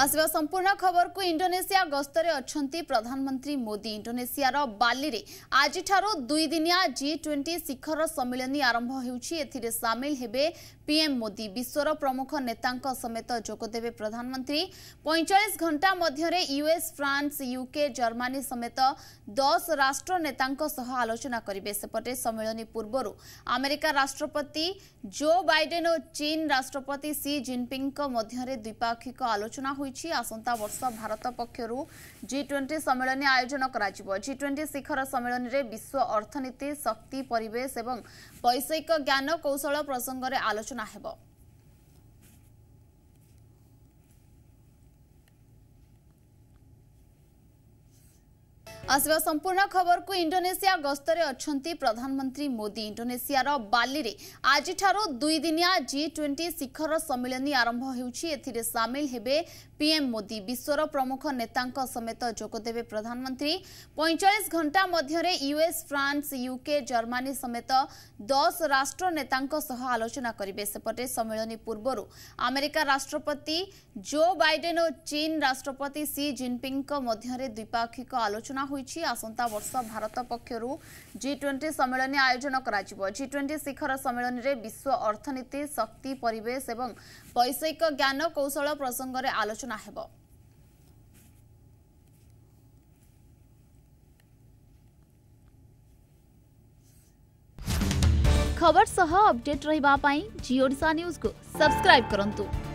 ଆସିବା ସମ୍ପୂର୍ଣ୍ଣ ଖବରକୁ ଇଣ୍ଡୋନେସିଆ ଗସ୍ତରେ ଅଛନ୍ତି ପ୍ରଧାନମନ୍ତ୍ରୀ ମୋଦି ଇଣ୍ଡୋନେସିଆର ବାଲିରେ ଆଜିଠାରୁ ଦୁଇଦିନିଆ ଜି ଟ୍ୱେଣ୍ଟି ଶିଖର ସମ୍ମିଳନୀ ଆରମ୍ଭ ହେଉଛି ଏଥିରେ ସାମିଲ ହେବେ ପିଏମ୍ ମୋଦି ବିଶ୍ୱର ପ୍ରମୁଖ ନେତାଙ୍କ ସମେତ ଯୋଗଦେବେ ପ୍ରଧାନମନ୍ତ୍ରୀ ପଇଁଚାଳିଶ ଘଣ୍ଟା ମଧ୍ୟରେ ୟୁଏସ୍ ଫ୍ରାନ୍ସ ୟୁକେ ଜର୍ମାନୀ ସମେତ ଦଶ ରାଷ୍ଟ୍ର ନେତାଙ୍କ ସହ ଆଲୋଚନା କରିବେ ସେପଟେ ସମ୍ମିଳନୀ ପୂର୍ବରୁ ଆମେରିକା ରାଷ୍ଟ୍ରପତି ଜୋ ବାଇଡେନ୍ ଓ ଚୀନ୍ ରାଷ୍ଟ୍ରପତି ସି ଜିନ୍ପିଙ୍ଗ୍ଙ୍କ ମଧ୍ୟରେ ଦ୍ୱିପାକ୍ଷିକ ଆଲୋଚନା ହୋଇଛି ଆସନ୍ତା ବର୍ଷ ଭାରତ ପକ୍ଷରୁ ଜି ଟ୍ୱେଣ୍ଟି ସମ୍ମିଳନୀ ଆୟୋଜନ କରାଯିବ ଜି ଟ୍ୱେଣ୍ଟି ଶିଖର ସମ୍ମିଳନୀରେ ବିଶ୍ୱ ଅର୍ଥନୀତି ଶକ୍ତି ପରିବେଶ ଏବଂ ବୈଷୟିକ ଜ୍ଞାନ କୌଶଳ ପ୍ରସଙ୍ଗରେ ଆଲୋଚନା ହେବ ଆସିବା ସମ୍ପୂର୍ଣ୍ଣ ଖବରକୁ ଇଣ୍ଡୋନେସିଆ ଗସ୍ତରେ ଅଛନ୍ତି ପ୍ରଧାନମନ୍ତ୍ରୀ ମୋଦି ଇଣ୍ଡୋନେସିଆର ବାଲିରେ ଆଜିଠାରୁ ଦୁଇଦିନିଆ ଜି ଟ୍ୱେଣ୍ଟି ଶିଖର ସମ୍ମିଳନୀ ଆରମ୍ଭ ହେଉଛି ଏଥିରେ ସାମିଲ ହେବେ ପିଏମ୍ ମୋଦି ବିଶ୍ୱର ପ୍ରମୁଖ ନେତାଙ୍କ ସମେତ ଯୋଗଦେବେ ପ୍ରଧାନମନ୍ତ୍ରୀ ପଇଁଚାଳିଶ ଘଣ୍ଟା ମଧ୍ୟରେ ୟୁଏସ୍ ଫ୍ରାନ୍ସ ୟୁକେ ଜର୍ମାନୀ ସମେତ ଦଶ ରାଷ୍ଟ୍ର ନେତାଙ୍କ ସହ ଆଲୋଚନା କରିବେ ସେପଟେ ସମ୍ମିଳନୀ ପୂର୍ବରୁ ଆମେରିକା ରାଷ୍ଟ୍ରପତି ଜୋ ବାଇଡେନ୍ ଓ ଚୀନ୍ ରାଷ୍ଟ୍ରପତି ସି ଜିନ୍ପିଙ୍ଗ୍ଙ୍କ ମଧ୍ୟରେ ଦ୍ୱିପାକ୍ଷିକ ଆଲୋଚନା ହୋଇଛି ହୋଇଛି ଆସନ୍ତା ବର୍ଷ ଭାରତ ପକ୍ଷରୁ ଜି ଟ୍ୱେଣ୍ଟି ସମ୍ମିଳନୀ ଆୟୋଜନ କରାଯିବ ଜି ଟ୍ୱେଣ୍ଟି ଶିଖର ସମ୍ମିଳନୀରେ ବିଶ୍ୱ ଅର୍ଥନୀତି ଶକ୍ତି ପରିବେଶ ଏବଂ ବୈଷୟିକ ଜ୍ଞାନ କୌଶଳ ପ୍ରସଙ୍ଗରେ ଆଲୋଚନା ହେବ ଖବର ସହ ଅପଡେଟ୍ ରହିବା ପାଇଁ ଜି ଓଡ଼ିଶା ନ୍ୟୁଜ୍କୁ ସବସ୍କ୍ରାଇବ୍ କରନ୍ତୁ